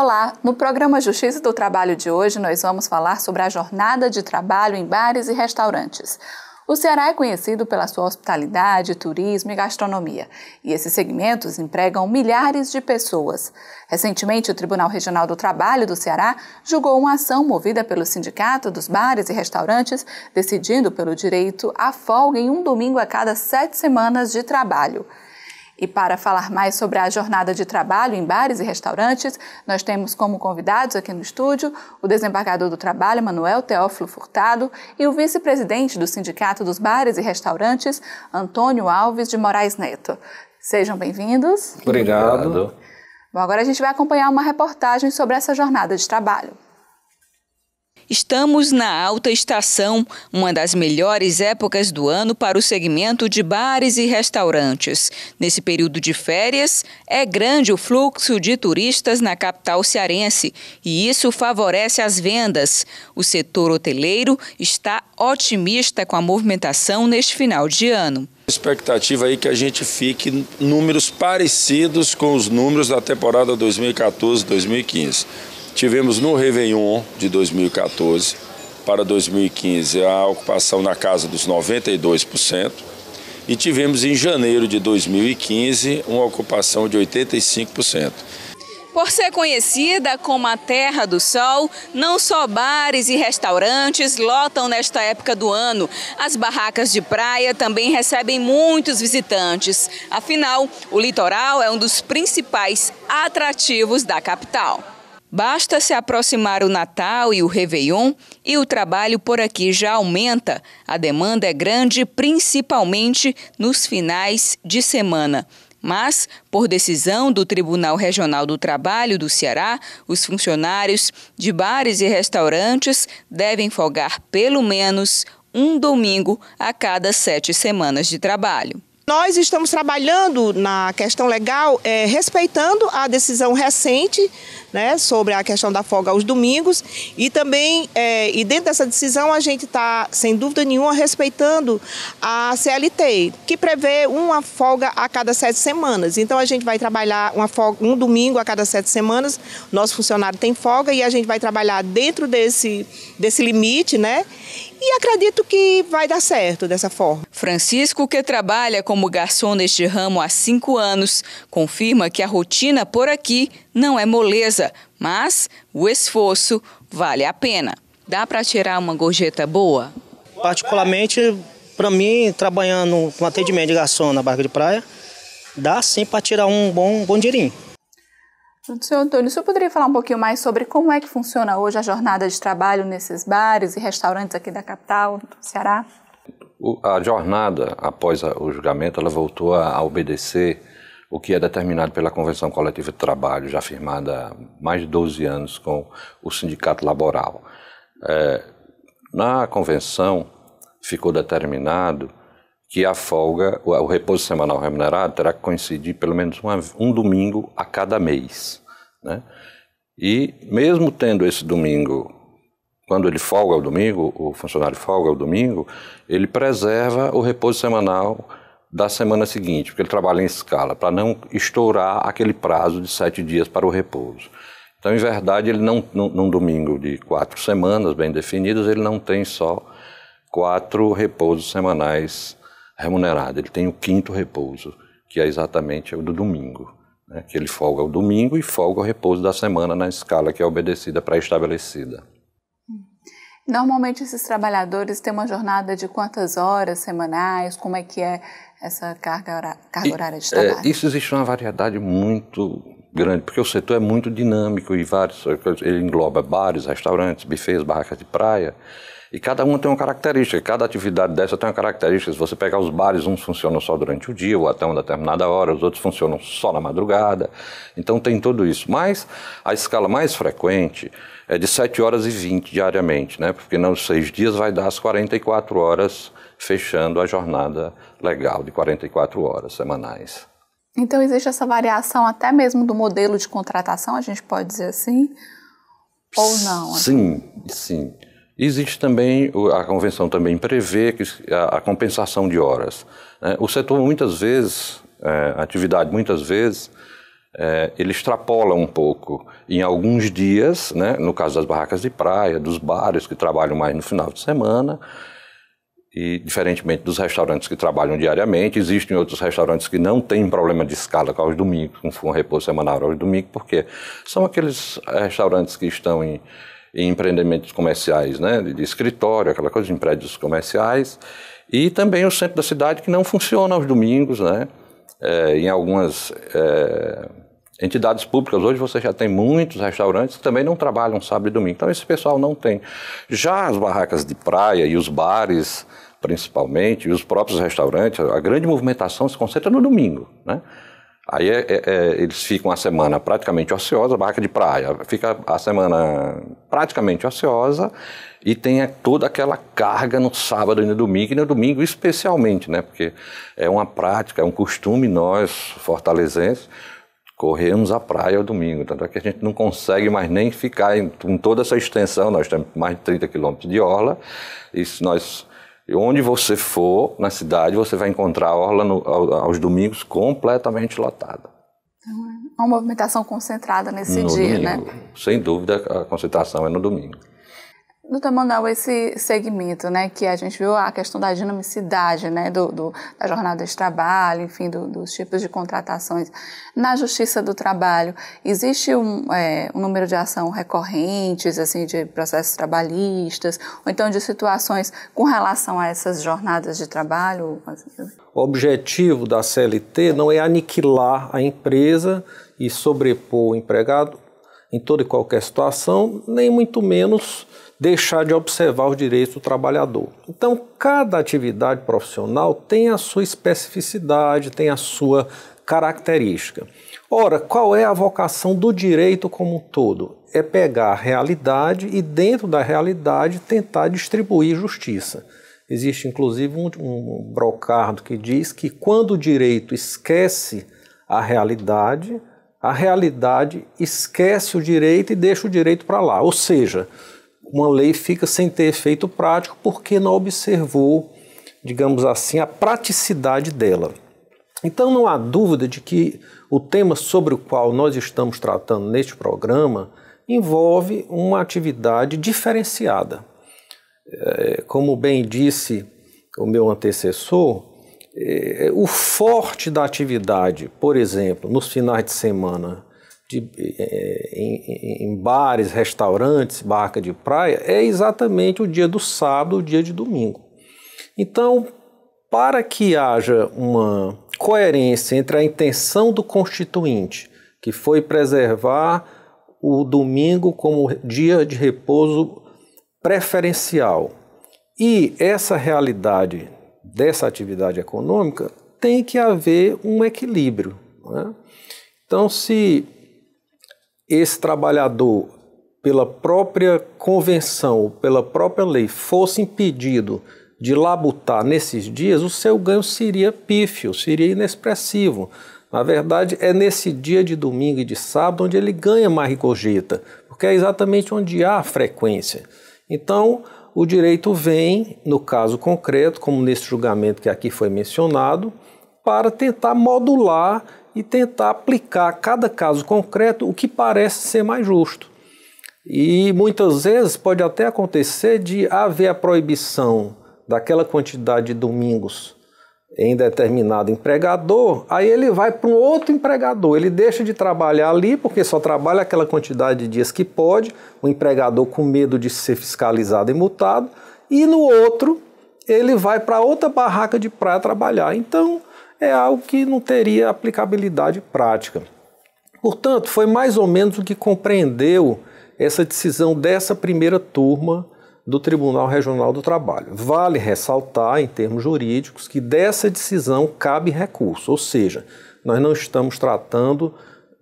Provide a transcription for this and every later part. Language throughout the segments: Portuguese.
Olá! No programa Justiça do Trabalho de hoje, nós vamos falar sobre a jornada de trabalho em bares e restaurantes. O Ceará é conhecido pela sua hospitalidade, turismo e gastronomia, e esses segmentos empregam milhares de pessoas. Recentemente, o Tribunal Regional do Trabalho do Ceará julgou uma ação movida pelo Sindicato dos Bares e Restaurantes, decidindo pelo direito à folga em um domingo a cada sete semanas de trabalho. E para falar mais sobre a jornada de trabalho em bares e restaurantes, nós temos como convidados aqui no estúdio o desembargador do trabalho, Manuel Teófilo Furtado, e o vice-presidente do Sindicato dos Bares e Restaurantes, Antônio Alves de Moraes Neto. Sejam bem-vindos. Obrigado. Bom, agora a gente vai acompanhar uma reportagem sobre essa jornada de trabalho. Estamos na alta estação, uma das melhores épocas do ano para o segmento de bares e restaurantes. Nesse período de férias, é grande o fluxo de turistas na capital cearense e isso favorece as vendas. O setor hoteleiro está otimista com a movimentação neste final de ano. Expectativa aí que a gente fique números parecidos com os números da temporada 2014-2015. Tivemos no Réveillon de 2014 para 2015 a ocupação na casa dos 92% e tivemos em janeiro de 2015 uma ocupação de 85%. Por ser conhecida como a Terra do Sol, não só bares e restaurantes lotam nesta época do ano. As barracas de praia também recebem muitos visitantes. Afinal, o litoral é um dos principais atrativos da capital. Basta se aproximar o Natal e o Réveillon e o trabalho por aqui já aumenta. A demanda é grande, principalmente nos finais de semana. Mas, por decisão do Tribunal Regional do Trabalho do Ceará, os funcionários de bares e restaurantes devem folgar pelo menos um domingo a cada sete semanas de trabalho. Nós estamos trabalhando na questão legal, é, respeitando a decisão recente né, sobre a questão da folga aos domingos. E também, é, e dentro dessa decisão, a gente está, sem dúvida nenhuma, respeitando a CLT, que prevê uma folga a cada sete semanas. Então, a gente vai trabalhar uma folga, um domingo a cada sete semanas, nosso funcionário tem folga e a gente vai trabalhar dentro desse, desse limite, né? E acredito que vai dar certo dessa forma. Francisco, que trabalha como garçom neste ramo há cinco anos, confirma que a rotina por aqui não é moleza, mas o esforço vale a pena. Dá para tirar uma gorjeta boa? Particularmente, para mim, trabalhando com atendimento de garçom na barca de praia, dá sim para tirar um bom, um bom dinheirinho. Senhor Antônio, o senhor poderia falar um pouquinho mais sobre como é que funciona hoje a jornada de trabalho nesses bares e restaurantes aqui da capital, do Ceará? a jornada, após o julgamento, ela voltou a obedecer o que é determinado pela Convenção Coletiva de Trabalho, já firmada há mais de 12 anos com o Sindicato Laboral. É, na convenção, ficou determinado que a folga, o repouso semanal remunerado, terá que coincidir pelo menos uma, um domingo a cada mês. Né? E, mesmo tendo esse domingo, quando ele folga o domingo, o funcionário folga o domingo, ele preserva o repouso semanal da semana seguinte, porque ele trabalha em escala, para não estourar aquele prazo de sete dias para o repouso. Então, em verdade, ele não, num, num domingo de quatro semanas bem definidas, ele não tem só quatro repousos semanais remunerados, ele tem o quinto repouso, que é exatamente o do domingo, né? que ele folga o domingo e folga o repouso da semana na escala que é obedecida, pré-estabelecida. Normalmente esses trabalhadores têm uma jornada de quantas horas semanais? Como é que é essa carga, horária, horária de trabalho? É, isso existe uma variedade muito grande, porque o setor é muito dinâmico e vários, ele engloba bares, restaurantes, bufês, barracas de praia. E cada um tem uma característica, cada atividade dessa tem uma característica. Se você pegar os bares, uns funcionam só durante o dia ou até uma determinada hora, os outros funcionam só na madrugada. Então tem tudo isso. Mas a escala mais frequente é de 7 horas e 20 diariamente, né? Porque nos seis dias vai dar as 44 horas fechando a jornada legal de 44 horas semanais. Então, existe essa variação até mesmo do modelo de contratação, a gente pode dizer assim? Ou não? Sim, sim. Existe também, a convenção também prevê que a, compensação de horas. Né? O setor, muitas vezes, é, a atividade, muitas vezes, é, ele extrapola um pouco. Em alguns dias, né, no caso das barracas de praia, dos bares que trabalham mais no final de semana, e, diferentemente dos restaurantes que trabalham diariamente, existem outros restaurantes que não têm problema de escala aos domingos, com um repouso semanal aos domingos, porque são aqueles eh, restaurantes que estão em, em empreendimentos comerciais, né, de escritório, aquela coisa, em prédios comerciais, e também o centro da cidade que não funciona aos domingos, né, é, em algumas... É, entidades públicas, hoje você já tem muitos restaurantes que também não trabalham sábado e domingo. Então esse pessoal não tem. Já as barracas de praia e os bares, principalmente, e os próprios restaurantes, a grande movimentação se concentra no domingo, né? Aí é, é, é eles ficam a semana praticamente ociosa, a barraca de praia, fica a semana praticamente ociosa e tem toda aquela carga no sábado e no domingo, e no domingo especialmente, né? Porque é uma prática, é um costume nós fortalezenses, corremos a praia ao domingo, tanto é que a gente não consegue mais nem ficar em, com toda essa extensão, nós temos mais de 30 quilômetros de orla, e nós onde você for na cidade, você vai encontrar a orla no, aos domingos completamente lotada. Então, é uma movimentação concentrada nesse no dia, né? domingo. né? Sem dúvida, a concentração é no domingo. Doutor Manuel, esse segmento, né, que a gente viu a questão da dinamicidade, né, do, do da jornada de trabalho, enfim, do, dos tipos de contratações. Na Justiça do Trabalho, existe um, é, um, número de ação recorrentes, assim, de processos trabalhistas, ou então de situações com relação a essas jornadas de trabalho? O objetivo da CLT não é aniquilar a empresa e sobrepor o empregado em toda e qualquer situação, nem muito menos deixar de observar os direitos do trabalhador. Então, cada atividade profissional tem a sua especificidade, tem a sua característica. Ora, qual é a vocação do direito como um todo? É pegar a realidade e, dentro da realidade, tentar distribuir justiça. Existe inclusive um, um brocardo que diz que quando o direito esquece a realidade, a realidade esquece o direito e deixa o direito para lá. Ou seja, uma lei fica sem ter efeito prático porque não observou, digamos assim, a praticidade dela. Então não há dúvida de que o tema sobre o qual nós estamos tratando neste programa envolve uma atividade diferenciada. É, como bem disse o meu antecessor, é, o forte da atividade, por exemplo, nos finais de semana de, é, é, em, em, bares, restaurantes, barca de praia, é exatamente o dia do sábado, o dia de domingo. Então, para que haja uma coerência entre a intenção do constituinte, que foi preservar o domingo como dia de repouso preferencial, e essa realidade dessa atividade econômica, tem que haver um equilíbrio. Né? Então, se esse trabalhador, pela própria convenção, pela própria lei, fosse impedido de labutar nesses dias, o seu ganho seria pífio, seria inexpressivo. Na verdade, é nesse dia de domingo e de sábado onde ele ganha mais gorjeta, porque é exatamente onde há frequência. Então, o direito vem, no caso concreto, como nesse julgamento que aqui foi mencionado, para tentar modular e tentar aplicar a cada caso concreto o que parece ser mais justo. E muitas vezes pode até acontecer de haver a proibição daquela quantidade de domingos em determinado empregador, aí ele vai para um outro empregador, ele deixa de trabalhar ali porque só trabalha aquela quantidade de dias que pode, o empregador com medo de ser fiscalizado e multado, e no outro ele vai para outra barraca de praia trabalhar. Então, é algo que não teria aplicabilidade prática. Portanto, foi mais ou menos o que compreendeu essa decisão dessa primeira turma do Tribunal Regional do Trabalho. Vale ressaltar, em termos jurídicos, que dessa decisão cabe recurso, ou seja, nós não estamos tratando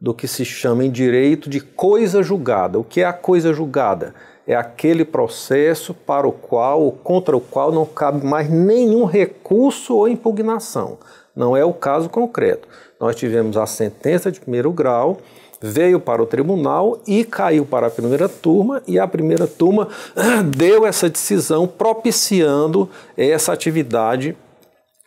do que se chama em direito de coisa julgada. O que é a coisa julgada? É aquele processo para o qual ou contra o qual não cabe mais nenhum recurso ou impugnação. Não é o caso concreto. Nós tivemos a sentença de primeiro grau, veio para o tribunal e caiu para a primeira turma, e a primeira turma deu essa decisão propiciando essa atividade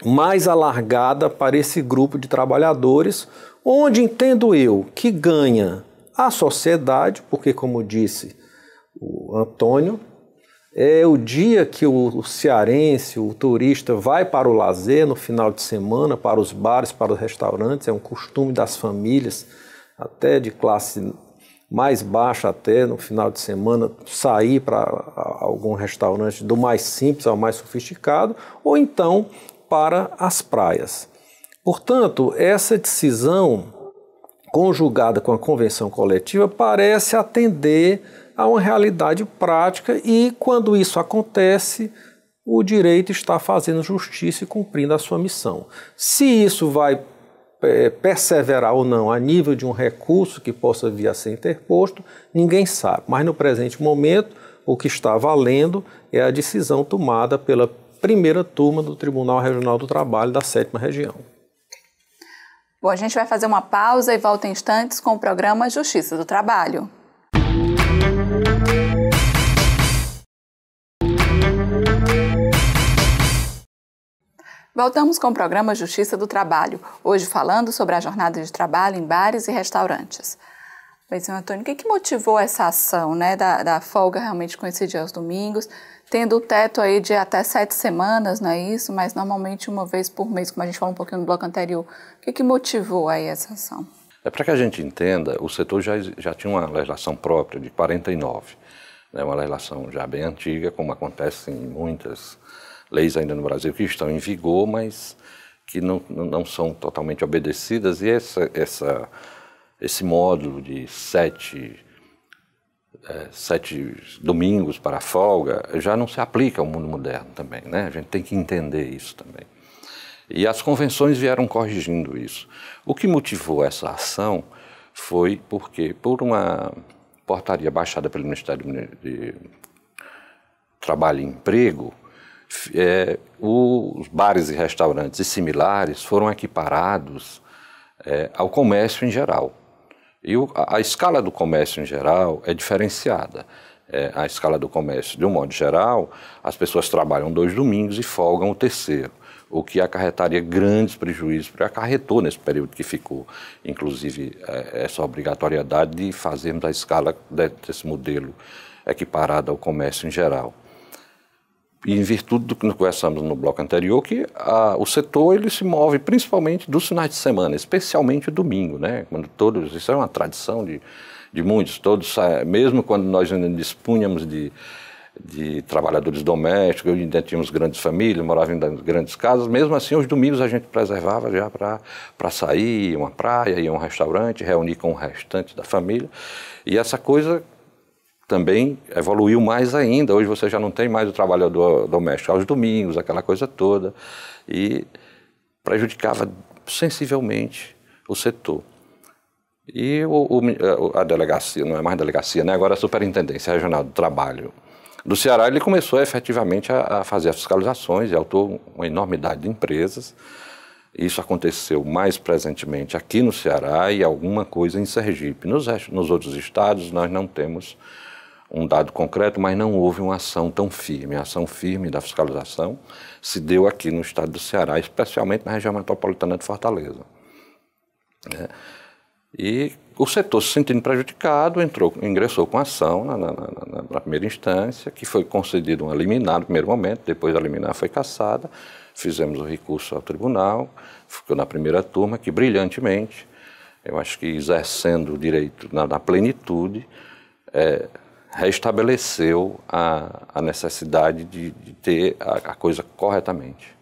mais alargada para esse grupo de trabalhadores, onde entendo eu que ganha a sociedade, porque, como disse o Antônio, é o dia que o cearense, o turista, vai para o lazer no final de semana, para os bares, para os restaurantes, é um costume das famílias, até de classe mais baixa até no final de semana sair para algum restaurante do mais simples ao mais sofisticado, ou então para as praias. Portanto, essa decisão conjugada com a convenção coletiva parece atender a uma realidade prática e, quando isso acontece, o direito está fazendo justiça e cumprindo a sua missão. Se isso vai é, perseverar ou não a nível de um recurso que possa vir a ser interposto, ninguém sabe. Mas no presente momento, o que está valendo é a decisão tomada pela primeira turma do Tribunal Regional do Trabalho da Sétima Região. Bom, a gente vai fazer uma pausa e volta em instantes com o programa Justiça do Trabalho. Voltamos com o programa Justiça do Trabalho, hoje falando sobre a jornada de trabalho em bares e restaurantes. Bem, senhor Antônio, o que, que motivou essa ação né, da, da folga realmente coincidir aos domingos, tendo o teto aí de até sete semanas, não é isso? Mas normalmente uma vez por mês, como a gente falou um pouquinho no bloco anterior. O que, que motivou aí essa ação? É para que a gente entenda, o setor já, já tinha uma legislação própria de 49, né, uma legislação já bem antiga, como acontece em muitas leis ainda no Brasil que estão em vigor, mas que não, não são totalmente obedecidas, e essa, essa, esse módulo de sete, é, sete domingos para a folga já não se aplica ao mundo moderno também, né? A gente tem que entender isso também. E as convenções vieram corrigindo isso. O que motivou essa ação foi porque, por uma portaria baixada pelo Ministério de Trabalho e Emprego, é, os bares e restaurantes e similares foram equiparados é, ao comércio em geral. E o, a, a, escala do comércio em geral é diferenciada. É, a escala do comércio, de um modo geral, as pessoas trabalham dois domingos e folgam o terceiro, o que acarretaria grandes prejuízos, porque acarretou nesse período que ficou, inclusive, é, essa obrigatoriedade de fazermos a escala desse modelo equiparado ao comércio em geral e em virtude do que nós conversamos no bloco anterior, que a, o setor ele se move principalmente dos finais de semana, especialmente o domingo, né? Quando todos, isso é uma tradição de, de muitos, todos, mesmo quando nós ainda dispunhamos de, de trabalhadores domésticos, ainda tínhamos grandes famílias, moravam em grandes casas, mesmo assim os domingos a gente preservava já para sair, uma praia, ir a um restaurante, reunir com o restante da família, e essa coisa também evoluiu mais ainda. Hoje você já não tem mais o trabalhador doméstico aos domingos, aquela coisa toda, e prejudicava sensivelmente o setor. E o, o, a delegacia, não é mais delegacia, né? agora é a Superintendência Regional do Trabalho do Ceará, ele começou efetivamente a, a fazer as fiscalizações e autou uma enormidade de empresas. Isso aconteceu mais presentemente aqui no Ceará e alguma coisa em Sergipe. Nos, nos outros estados, nós não temos um dado concreto, mas não houve uma ação tão firme. A ação firme da fiscalização se deu aqui no estado do Ceará, especialmente na região metropolitana de Fortaleza. É. E o setor se sentindo prejudicado entrou, ingressou com ação na, na, na, na primeira instância, que foi concedida uma liminar no primeiro momento, depois a liminar foi cassada, fizemos o recurso ao tribunal, ficou na primeira turma, que brilhantemente, eu acho que exercendo o direito na, plenitude, é, restabeleceu a, a necessidade de, de ter a, a coisa corretamente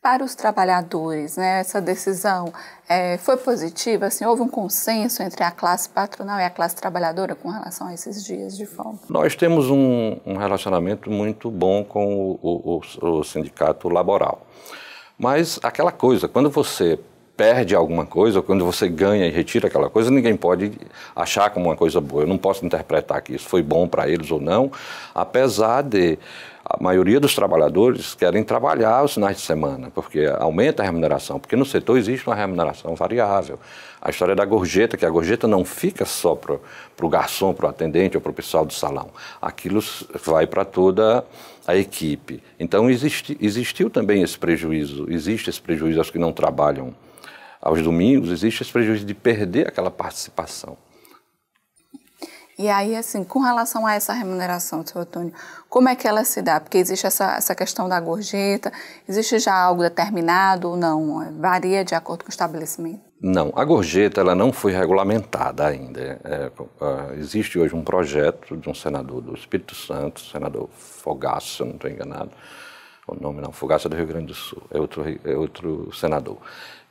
para os trabalhadores, né, essa decisão é, foi positiva? Assim, houve um consenso entre a classe patronal e a classe trabalhadora com relação a esses dias de fome? Nós temos um, um relacionamento muito bom com o, o, o, sindicato laboral. Mas aquela coisa, quando você perde alguma coisa, ou quando você ganha e retira aquela coisa, ninguém pode achar como uma coisa boa. Eu não posso interpretar que isso foi bom para eles ou não, apesar de a maioria dos trabalhadores querem trabalhar os finais de semana, porque aumenta a remuneração, porque no setor existe uma remuneração variável. A história da gorjeta, que a gorjeta não fica só para o garçom, para o atendente ou para o pessoal do salão. Aquilo vai para toda a equipe. Então existiu também esse prejuízo, existe esse prejuízo aos que não trabalham aos domingos, existe esse prejuízo de perder aquela participação. E aí, assim, com relação a essa remuneração, seu Antônio, como é que ela se dá? Porque existe essa, essa questão da gorjeta, existe já algo determinado ou não? Varia de acordo com o estabelecimento? Não, a gorjeta ela não foi regulamentada ainda. É, é existe hoje um projeto de um senador do Espírito Santo, senador Fogaça, se eu não estou enganado, o nome não, Fogaça é do Rio Grande do Sul, é outro, é outro senador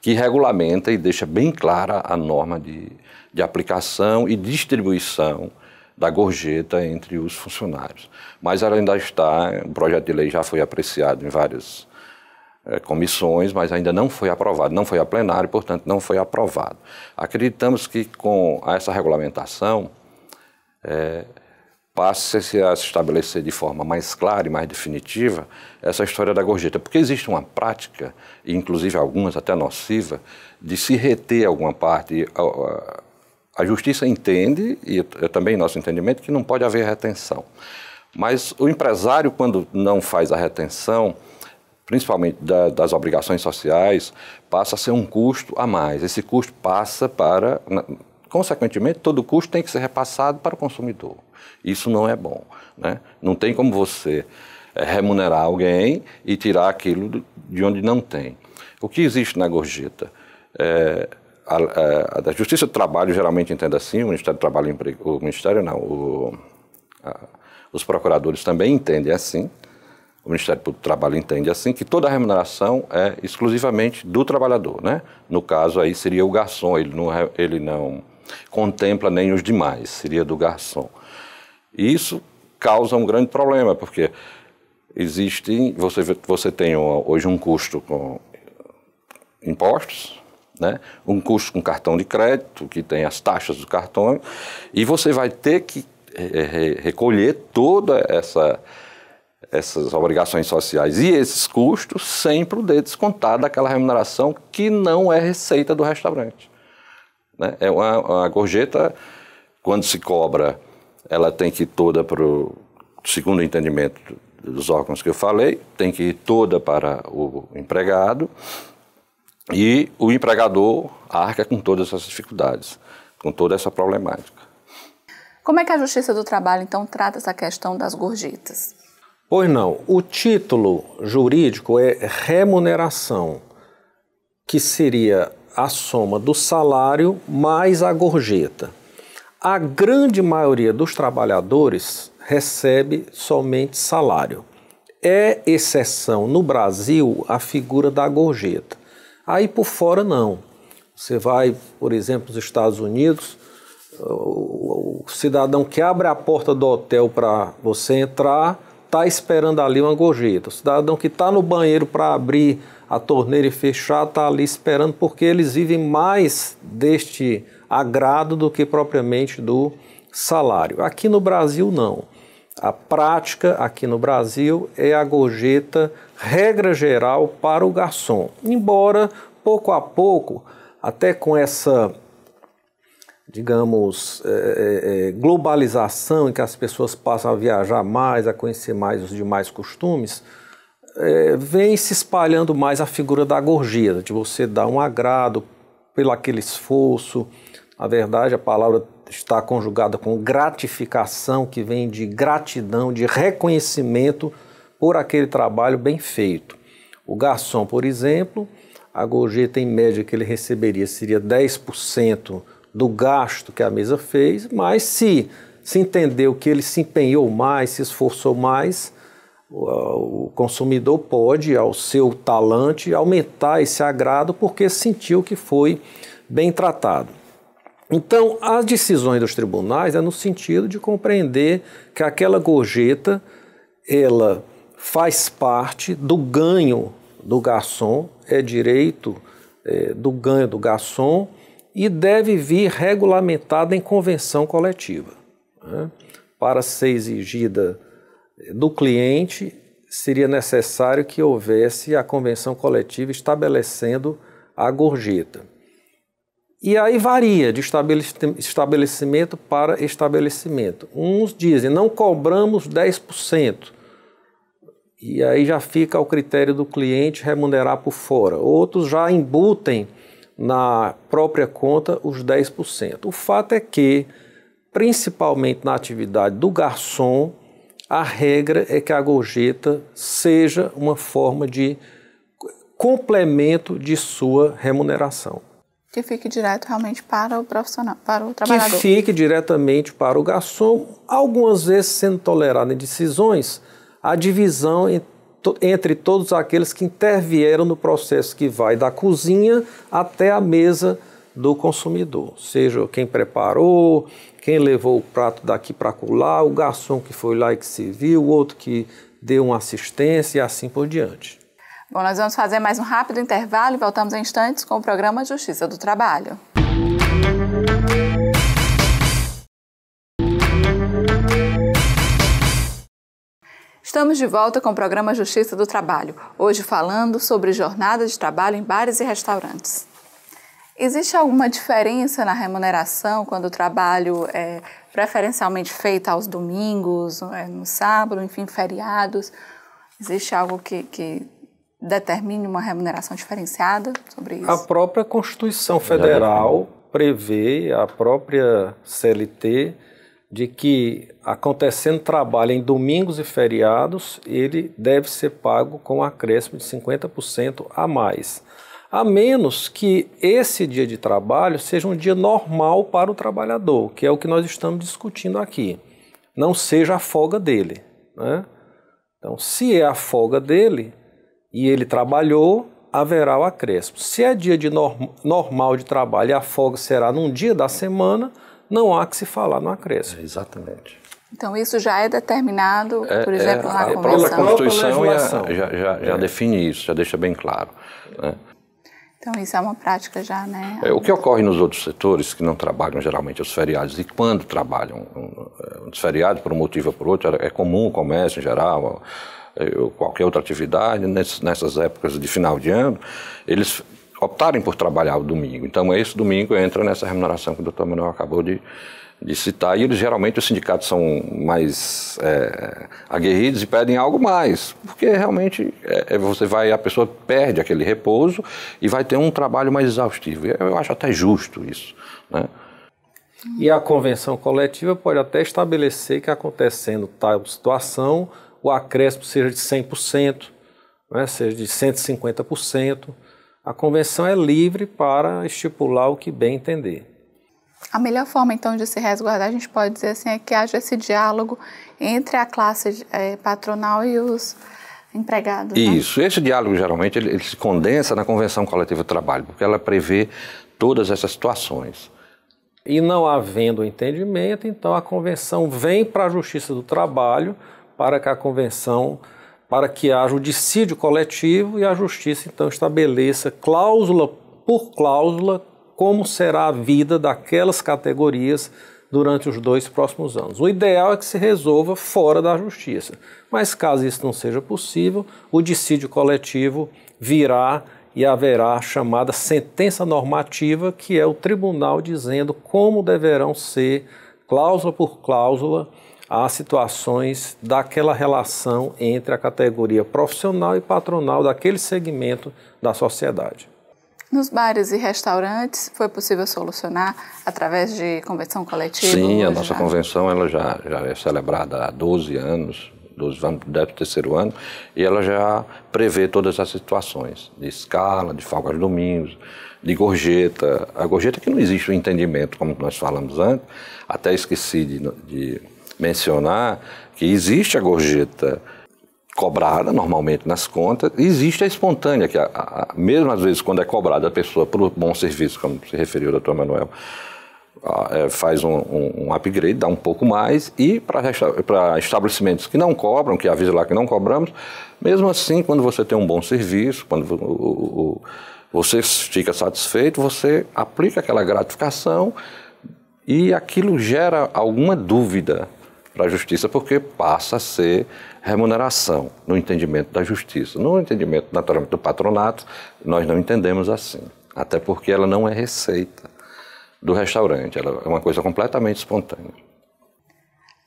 que regulamenta e deixa bem clara a norma de, de aplicação e distribuição da gorjeta entre os funcionários. Mas ela ainda está, o projeto de lei já foi apreciado em várias é, comissões, mas ainda não foi aprovado, não foi a plenário, portanto não foi aprovado. Acreditamos que com essa regulamentação é, passe a se estabelecer de forma mais clara e mais definitiva essa história da gorjeta. Porque existe uma prática, e inclusive algumas até nociva, de se reter alguma parte. A, justiça entende, e é, é também nosso entendimento, que não pode haver retenção. Mas o empresário, quando não faz a retenção, principalmente da, das obrigações sociais, passa a ser um custo a mais. Esse custo passa para. Consequentemente, todo custo tem que ser repassado para o consumidor. Isso não é bom. Né? Não tem como você eh, remunerar alguém e tirar aquilo de onde não tem. O que existe na gorjeta? É, a, eh, a, a, Justiça do Trabalho geralmente entende assim, o Ministério do Trabalho, Emprego, o Ministério não, o, a, os procuradores também entendem assim, o Ministério do Trabalho entende assim, que toda a remuneração é exclusivamente do trabalhador, né? No caso aí seria o garçom, ele não, ele não contempla nem os demais, seria do garçom. E isso causa um grande problema, porque existe, você, você tem hoje um custo com impostos, né? um custo com cartão de crédito, que tem as taxas do cartão, e você vai ter que é, é, recolher toda essa essas obrigações sociais e esses custos sem poder descontar daquela remuneração que não é receita do restaurante. Né? É uma, uma gorjeta, quando se cobra ela tem que ir toda para o, segundo entendimento dos órgãos que eu falei, tem que ir toda para o empregado e o empregador arca com todas essas dificuldades, com toda essa problemática. Como é que a Justiça do Trabalho, então, trata essa questão das gorjetas? Pois não, o título jurídico é remuneração, que seria a soma do salário mais a gorjeta. A grande maioria dos trabalhadores recebe somente salário. É exceção no Brasil a figura da gorjeta. Aí por fora não. Você vai, por exemplo, nos Estados Unidos, o cidadão que abre a porta do hotel para você entrar está esperando ali uma gorjeta. O cidadão que está no banheiro para abrir a torneira e fechar, está ali esperando, porque eles vivem mais deste agrado do que propriamente do salário. Aqui no Brasil, não. A prática aqui no Brasil é a gorjeta, regra geral, para o garçom. Embora, pouco a pouco, até com essa, digamos, é, é, é globalização em que as pessoas passam a viajar mais, a conhecer mais os demais costumes, é, vem se espalhando mais a figura da gorjeta, de você dar um agrado pelo aquele esforço. Na verdade, a palavra está conjugada com gratificação, que vem de gratidão, de reconhecimento por aquele trabalho bem feito. O garçom, por exemplo, a gorjeta em média que ele receberia seria 10% do gasto que a mesa fez, mas se se entendeu que ele se empenhou mais, se esforçou mais, o consumidor pode, ao seu talante, aumentar esse agrado porque sentiu que foi bem tratado. Então, as decisões dos tribunais é no sentido de compreender que aquela gorjeta ela faz parte do ganho do garçom, é direito é, do ganho do garçom e deve vir regulamentada em convenção coletiva. Né? Para ser exigida do cliente, seria necessário que houvesse a convenção coletiva estabelecendo a gorjeta. E aí varia de estabelecimento para estabelecimento. Uns dizem, não cobramos 10%. E aí já fica ao critério do cliente remunerar por fora. Outros já embutem na própria conta os 10%. O fato é que, principalmente na atividade do garçom, a regra é que a gorjeta seja uma forma de complemento de sua remuneração. Que fique direto realmente para o profissional, para o trabalhador. Que fique diretamente para o garçom, algumas vezes sendo tolerada em decisões a divisão entre todos aqueles que intervieram no processo que vai da cozinha até a mesa do consumidor, seja quem preparou, quem levou o prato daqui para colar, o garçom que foi lá e que serviu, o outro que deu uma assistência e assim por diante. Bom, nós vamos fazer mais um rápido intervalo e voltamos em instantes com o programa Justiça do Trabalho. Estamos de volta com o programa Justiça do Trabalho, hoje falando sobre jornada de trabalho em bares e restaurantes. Existe alguma diferença na remuneração quando o trabalho é preferencialmente feito aos domingos, é, no sábado, enfim, feriados? Existe algo que, que determine uma remuneração diferenciada sobre isso? A própria Constituição Federal prevê, a própria CLT, de que acontecendo trabalho em domingos e feriados, ele deve ser pago com um acréscimo de 50% a mais a menos que esse dia de trabalho seja um dia normal para o trabalhador, que é o que nós estamos discutindo aqui. Não seja a folga dele. Né? Então, se é a folga dele e ele trabalhou, haverá o acréscimo. Se é dia de norm normal de trabalho e a folga será num dia da semana, não há que se falar no acréscimo. É exatamente. Então, isso já é determinado, é, por é, exemplo, é, na a Constituição. A Constituição já, já, já é. define isso, já deixa bem claro. Né? Então isso é uma prática já, né? É, o que ocorre nos outros setores que não trabalham geralmente os feriados e quando trabalham os é, feriados por um motivo ou por outro, é, é comum o comércio em geral, é, qualquer outra atividade, nessas épocas de final de ano, eles optarem por trabalhar o domingo. Então esse domingo entra nessa remuneração que o doutor Manuel acabou de de citar, e eles, geralmente os sindicatos são mais é, aguerridos e pedem algo mais, porque realmente é, é você vai, a pessoa perde aquele repouso e vai ter um trabalho mais exaustivo. Eu acho até justo isso. Né? E a convenção coletiva pode até estabelecer que acontecendo tal situação, o acréscimo seja de 100%, né, seja de 150%. A convenção é livre para estipular o que bem entender. A melhor forma, então, de se resguardar, a gente pode dizer assim, é que haja esse diálogo entre a classe é, patronal e os empregados. Né? Isso. Né? Esse diálogo, geralmente, ele, ele, se condensa na Convenção Coletiva do Trabalho, porque ela prevê todas essas situações. E não havendo entendimento, então a Convenção vem para a Justiça do Trabalho para que a Convenção para que haja o dissídio coletivo e a justiça então estabeleça cláusula por cláusula como será a vida daquelas categorias durante os dois próximos anos. O ideal é que se resolva fora da justiça, mas caso isso não seja possível, o dissídio coletivo virá e haverá a chamada sentença normativa, que é o tribunal dizendo como deverão ser, cláusula por cláusula, as situações daquela relação entre a categoria profissional e patronal daquele segmento da sociedade. Nos bares e restaurantes, foi possível solucionar através de convenção coletiva? Sim, a nossa já... convenção ela já, já é celebrada há 12 anos, 12, anos, para 13 ano, e ela já prevê todas as situações, de escala, de falgas domingos, de gorjeta. A gorjeta que não existe o um entendimento, como nós falamos antes, até esqueci de, de mencionar que existe a gorjeta cobrada normalmente nas contas, existe a espontânea, que a, a, mesmo às vezes quando é cobrada a pessoa por um bom serviço, como se referiu o doutor Manuel, a, é, faz um, um, um, upgrade, dá um pouco mais, e para estabelecimentos que não cobram, que avisa lá que não cobramos, mesmo assim, quando você tem um bom serviço, quando o, o, o, você fica satisfeito, você aplica aquela gratificação e aquilo gera alguma dúvida para a justiça porque passa a ser remuneração no entendimento da justiça. No entendimento, naturalmente, do patronato, nós não entendemos assim, até porque ela não é receita do restaurante, ela é uma coisa completamente espontânea.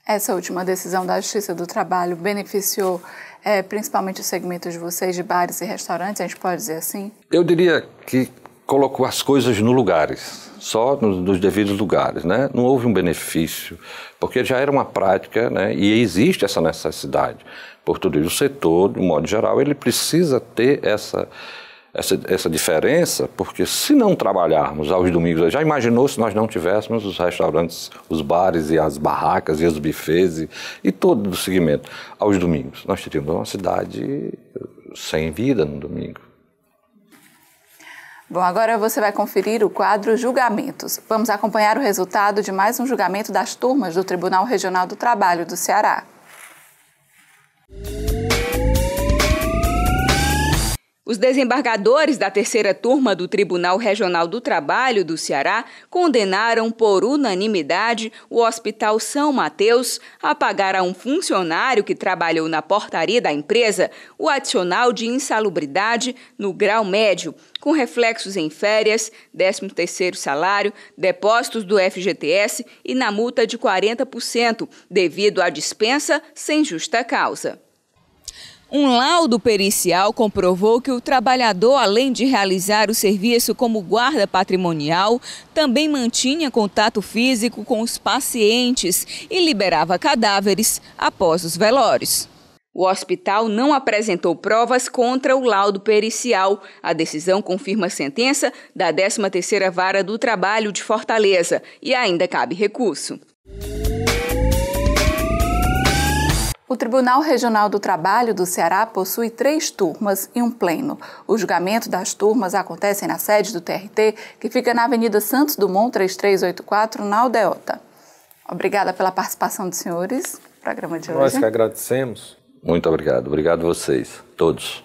Essa última decisão da Justiça do Trabalho beneficiou é, principalmente o segmento de vocês, de bares e restaurantes, a gente pode dizer assim? Eu diria que colocou as coisas no lugares, só nos, nos, devidos lugares, né? Não houve um benefício, porque já era uma prática, né? E existe essa necessidade. Por tudo isso, o setor, de um modo geral, ele precisa ter essa essa, essa diferença, porque se não trabalharmos aos domingos, já imaginou se nós não tivéssemos os restaurantes, os bares e as barracas e os bufês e, e todo o segmento aos domingos? Nós teríamos uma cidade sem vida no domingo. Bom, agora você vai conferir o quadro Julgamentos. Vamos acompanhar o resultado de mais um julgamento das turmas do Tribunal Regional do Trabalho do Ceará. Os desembargadores da terceira turma do Tribunal Regional do Trabalho do Ceará condenaram por unanimidade o Hospital São Mateus a pagar a um funcionário que trabalhou na portaria da empresa o adicional de insalubridade no grau médio, com reflexos em férias, 13º salário, depósitos do FGTS e na multa de 40% devido à dispensa sem justa causa. Um laudo pericial comprovou que o trabalhador, além de realizar o serviço como guarda patrimonial, também mantinha contato físico com os pacientes e liberava cadáveres após os velórios. O hospital não apresentou provas contra o laudo pericial. A decisão confirma a sentença da 13ª Vara do Trabalho de Fortaleza e ainda cabe recurso. O Tribunal Regional do Trabalho do Ceará possui três turmas e um pleno. O julgamento das turmas acontece na sede do TRT, que fica na Avenida Santos Dumont 3384, na Aldeota. Obrigada pela participação dos senhores no programa de Nós hoje. Nós que agradecemos. Muito obrigado. Obrigado a vocês, todos.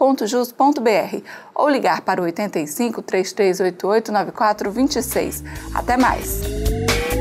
www.jus.br ou ligar para o 85 3388 9426. Até mais!